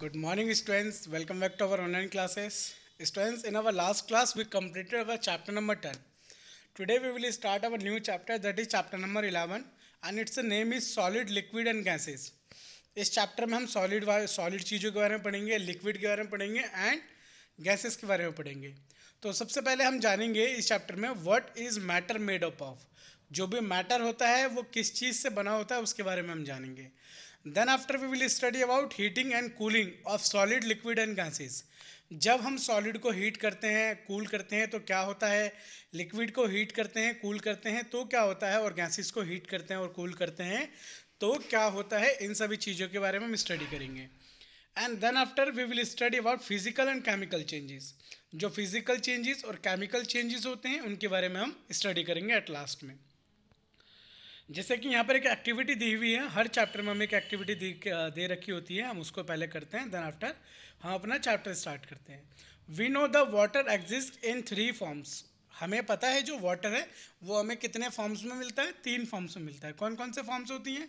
Good morning students welcome back to our online classes students in our last class we completed our chapter number ten today we will start our new chapter that is chapter number eleven and its name is solid liquid and gases इस chapter में हम solid solid चीज़ों के बारे में पढ़ेंगे liquid के बारे में पढ़ेंगे एंड गैसेज के बारे में पढ़ेंगे तो सबसे पहले हम जानेंगे इस चैप्टर में what is matter made up of जो भी मैटर होता है वो किस चीज़ से बना होता है उसके बारे में हम जानेंगे then after we will study about heating and cooling of solid liquid and gases जब हम सॉलिड को हीट करते हैं कूल करते हैं तो क्या होता है लिक्विड को हीट करते हैं कूल करते हैं तो क्या होता है और गैसेज को हीट करते हैं और कूल करते हैं तो क्या होता है इन सभी चीज़ों के बारे में हम स्टडी करेंगे and then after we will study about physical and chemical changes जो फिजिकल चेंजेस और केमिकल चेंजेस होते हैं उनके बारे में हम स्टडी करेंगे एट लास्ट में जैसे कि यहाँ पर एक एक्टिविटी दी हुई है हर चैप्टर में हमें एक एक्टिविटी दी दे रखी होती है हम उसको पहले करते हैं देन आफ्टर हम अपना चैप्टर स्टार्ट करते हैं we know the water exist in three forms हमें पता है जो वाटर है वो हमें कितने फॉर्म्स में मिलता है तीन फॉर्म्स में मिलता है कौन कौन से फॉर्म्स होती हैं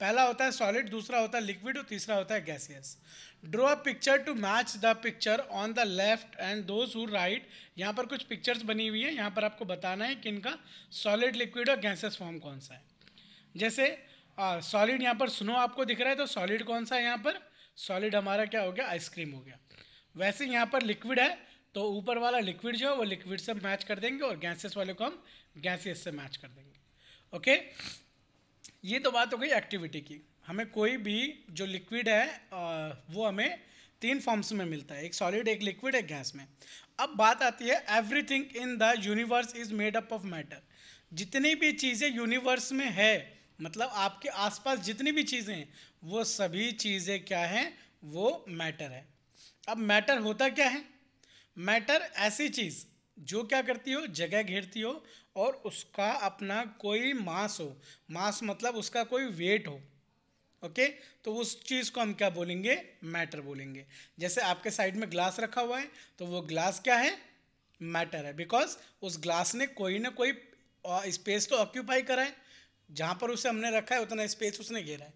पहला होता है सॉलिड दूसरा होता है लिक्विड और तीसरा होता है gaseous draw a picture to match the picture on the left and those who right यहाँ पर कुछ पिक्चर्स बनी हुई है यहाँ पर आपको बताना है कि इनका सॉलिड लिक्विड और गैसियस फॉर्म कौन सा है जैसे सॉलिड यहाँ पर स्नो आपको दिख रहा है तो सॉलिड कौन सा है यहाँ पर सॉलिड हमारा क्या हो गया आइसक्रीम हो गया वैसे यहाँ पर लिक्विड है तो ऊपर वाला लिक्विड जो है वो लिक्विड से मैच कर देंगे और गैसेस वाले को हम गैसेस से मैच कर देंगे ओके ये तो बात हो गई एक्टिविटी की हमें कोई भी जो लिक्विड है वो हमें तीन फॉर्म्स में मिलता है एक सॉलिड एक लिक्विड एक गैस में अब बात आती है everything in the universe is made up of matter जितनी भी चीज़ें यूनिवर्स में है मतलब आपके आसपास जितनी भी चीज़ें हैं वो सभी चीज़ें क्या हैं वो मैटर है अब मैटर होता क्या है मैटर ऐसी चीज़ जो क्या करती हो जगह घेरती हो और उसका अपना कोई मास हो मास मतलब उसका कोई वेट हो ओके तो उस चीज़ को हम क्या बोलेंगे मैटर बोलेंगे जैसे आपके साइड में ग्लास रखा हुआ है तो वो ग्लास क्या है मैटर है बिकॉज उस ग्लास ने कोई ना कोई स्पेस तो ऑक्यूपाई करा है जहाँ पर उसे हमने रखा है उतना स्पेस उसने घेरा है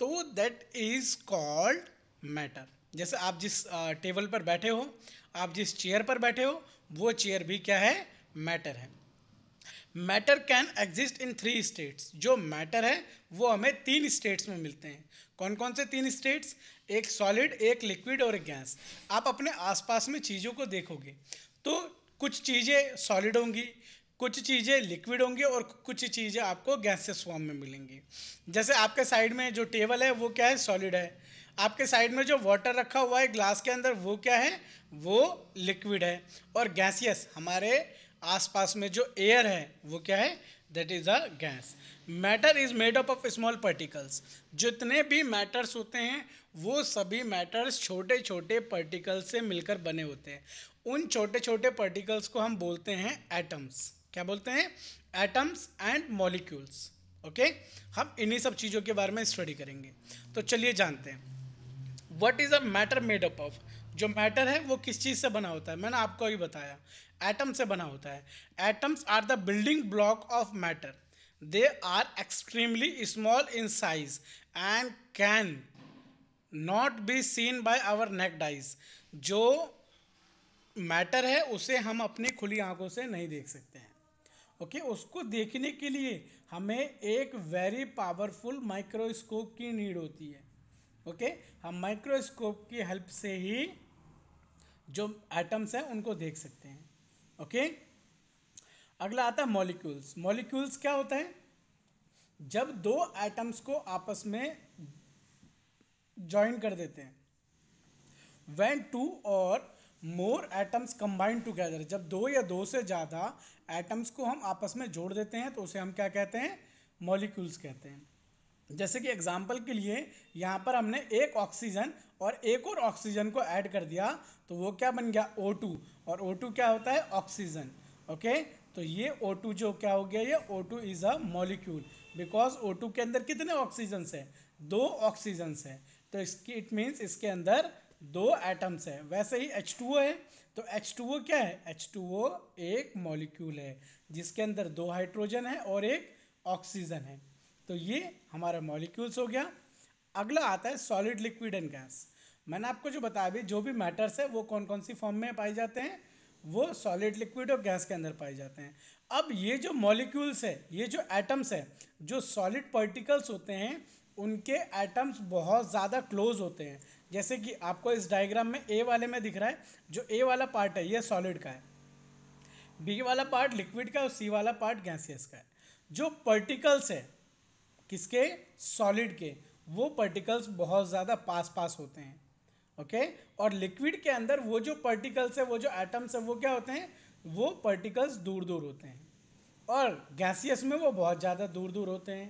तो दैट इज कॉल्ड मैटर जैसे आप जिस टेबल पर बैठे हो आप जिस चेयर पर बैठे हो वो चेयर भी क्या है मैटर है matter can exist in three states जो मैटर है वो हमें तीन स्टेट्स में मिलते हैं कौन कौन से तीन स्टेट्स एक सॉलिड एक लिक्विड और एक गैस आप अपने आसपास में चीज़ों को देखोगे तो कुछ चीज़ें सॉलिड होंगी कुछ चीज़ें लिक्विड होंगी और कुछ चीज़ें आपको गैसेस फॉर्म में मिलेंगी जैसे आपके साइड में जो टेबल है वो क्या है सॉलिड है आपके साइड में जो वाटर रखा हुआ है ग्लास के अंदर वो क्या है वो लिक्विड है और गैसियस हमारे आसपास में जो एयर है वो क्या है that is a gas matter is made up of small particles जितने भी मैटर्स होते हैं वो सभी मैटर्स छोटे छोटे पार्टिकल्स से मिलकर बने होते हैं उन छोटे छोटे पार्टिकल्स को हम बोलते हैं एटम्स क्या बोलते हैं एटम्स एंड मॉलिक्यूल्स ओके हम इन्हीं सब चीज़ों के बारे में स्टडी करेंगे तो चलिए जानते हैं what is a matter made up of जो मैटर है वो किस चीज़ से बना होता है मैंने आपको ही बताया एटम से बना होता है atoms are the building block of matter they are extremely small in size and can not be seen by our naked eyes जो मैटर है उसे हम अपनी खुली आंखों से नहीं देख सकते हैं ओके okay, उसको देखने के लिए हमें एक वेरी पावरफुल माइक्रोस्कोप की नीड होती है ओके okay? हम माइक्रोस्कोप की हेल्प से ही जो एटम्स हैं उनको देख सकते हैं ओके okay? अगला आता है मॉलिक्यूल्स मॉलिक्यूल्स क्या होते हैं जब दो एटम्स को आपस में ज्वाइन कर देते हैं वैन टू और मोर एटम्स कंबाइंड टुगेदर जब दो या दो से ज़्यादा एटम्स को हम आपस में जोड़ देते हैं तो उसे हम क्या कहते हैं मॉलिक्यूल्स कहते हैं जैसे कि एग्जाम्पल के लिए यहाँ पर हमने एक ऑक्सीजन और एक और ऑक्सीजन को ऐड कर दिया तो वो क्या बन गया O2 और O2 क्या होता है ऑक्सीजन ओके तो ये O2 जो क्या हो गया ये O2 is a molecule because O2 के अंदर कितने ऑक्सीजन्स हैं दो ऑक्सीजन्स हैं तो इसकी इट मीन्स इसके अंदर दो एटम्स हैं वैसे ही एच ओ है तो एच ओ क्या है एच ओ एक मॉलिक्यूल है जिसके अंदर दो हाइड्रोजन है और एक ऑक्सीजन है तो ये हमारा मॉलिक्यूल्स हो गया अगला आता है सॉलिड लिक्विड एंड गैस मैंने आपको जो बताया भी जो भी मैटर्स है वो कौन कौन सी फॉर्म में पाए जाते हैं वो सॉलिड लिक्विड और गैस के अंदर पाए जाते हैं अब ये जो मॉलिक्यूल्स है ये जो एटम्स है जो सॉलिड पार्टिकल्स होते हैं उनके एटम्स बहुत ज़्यादा क्लोज होते हैं जैसे कि आपको इस डायग्राम में ए वाले में दिख रहा है जो ए वाला पार्ट है ये सॉलिड का है बी वाला पार्ट लिक्विड का और सी वाला पार्ट गैसियस का है जो पर्टिकल्स है किसके सॉलिड के वो पर्टिकल्स बहुत ज़्यादा पास पास होते हैं ओके और लिक्विड के अंदर वो जो पर्टिकल्स है वो जो एटम्स है वो क्या होते हैं वो पर्टिकल्स दूर दूर होते हैं और गैसियस में वो बहुत ज़्यादा दूर दूर होते हैं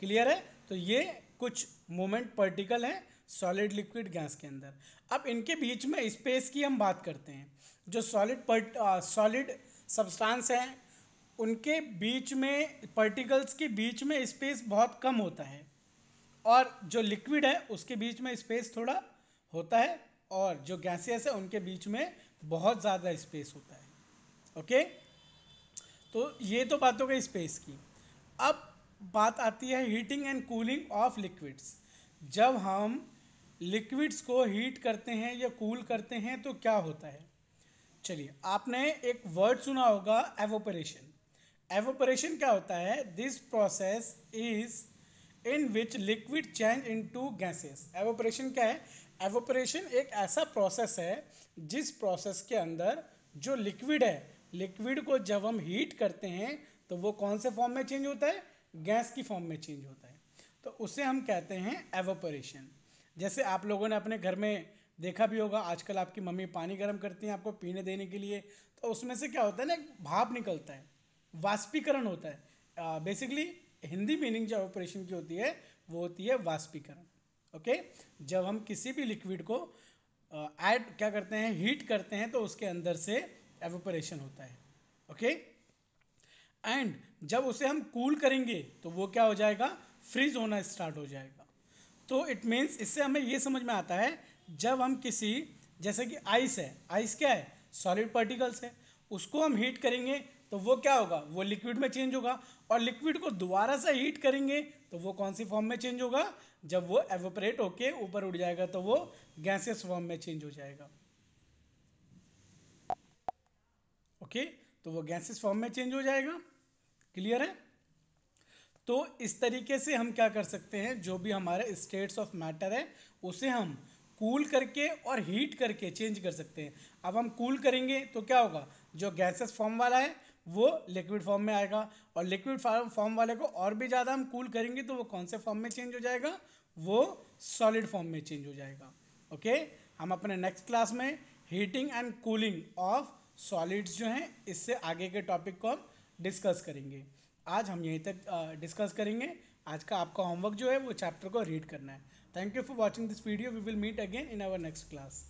क्लियर है तो ये कुछ मोमेंट पर्टिकल हैं सॉलिड लिक्विड गैस के अंदर अब इनके बीच में स्पेस की हम बात करते हैं जो सॉलिड पर्ट सॉलिड सब्सटेंस हैं उनके बीच में पर्टिकल्स के बीच में स्पेस बहुत कम होता है और जो लिक्विड है उसके बीच में स्पेस थोड़ा होता है और जो गैसियस है उनके बीच में बहुत ज़्यादा स्पेस होता है ओके तो ये तो बात हो गई स्पेस की अब बात आती है heating and cooling of liquids जब हम लिक्विड्स को हीट करते हैं या कूल करते हैं तो क्या होता है चलिए आपने एक वर्ड सुना होगा एवोपरेशन एवोपरेशन क्या होता है this process is in which liquid change into gases evaporation क्या है एवोपरेशन एक ऐसा प्रोसेस है जिस प्रोसेस के अंदर जो लिक्विड है लिक्विड को जब हम हीट करते हैं तो वो कौन से फॉर्म में चेंज होता है गैस की फॉर्म में चेंज होता है तो उसे हम कहते हैं एवोपरेशन जैसे आप लोगों ने अपने घर में देखा भी होगा आजकल आपकी मम्मी पानी गर्म करती हैं आपको पीने देने के लिए तो उसमें से क्या होता है ना एक भाप निकलता है वाष्पीकरण होता है बेसिकली हिंदी मीनिंग जो ऑपरेशन की होती है वो होती है वाष्पीकरण ओके जब हम किसी भी लिक्विड को ऐड क्या करते हैं हीट करते हैं तो उसके अंदर से एवोपरेशन होता है ओके एंड जब उसे हम कूल करेंगे तो वो क्या हो जाएगा फ्रीज होना स्टार्ट हो जाएगा तो इट मीन्स इससे हमें ये समझ में आता है जब हम किसी जैसे कि आइस है आइस क्या है सॉलिड पार्टिकल्स है उसको हम हीट करेंगे तो वो क्या होगा वो लिक्विड में चेंज होगा और लिक्विड को दोबारा से हीट करेंगे तो वो कौन सी फॉर्म में चेंज होगा जब वो एवोपरेट होके ऊपर उड़ जाएगा तो वो गैसेस फॉर्म में चेंज हो जाएगा ओके okay? तो वो गैसेस फॉर्म में चेंज हो जाएगा क्लियर है तो इस तरीके से हम क्या कर सकते हैं जो भी हमारे स्टेट्स ऑफ मैटर है उसे हम कूल करके और हीट करके चेंज कर सकते हैं अब हम कूल करेंगे तो क्या होगा जो गैसेस फॉर्म वाला है वो लिक्विड फॉर्म में आएगा और लिक्विड फॉर्म वाले को और भी ज़्यादा हम कूल करेंगे तो वो कौन से फॉर्म में चेंज हो जाएगा वो सॉलिड फॉर्म में चेंज हो जाएगा ओके हम अपने नेक्स्ट क्लास में heating and cooling of solids जो हैं इससे आगे के टॉपिक को हम डिस्कस करेंगे आज हम यहीं तक डिस्कस करेंगे आज का आपका होमवर्क जो है वो चैप्टर को रीड करना है thank you for watching this video we will meet again in our next class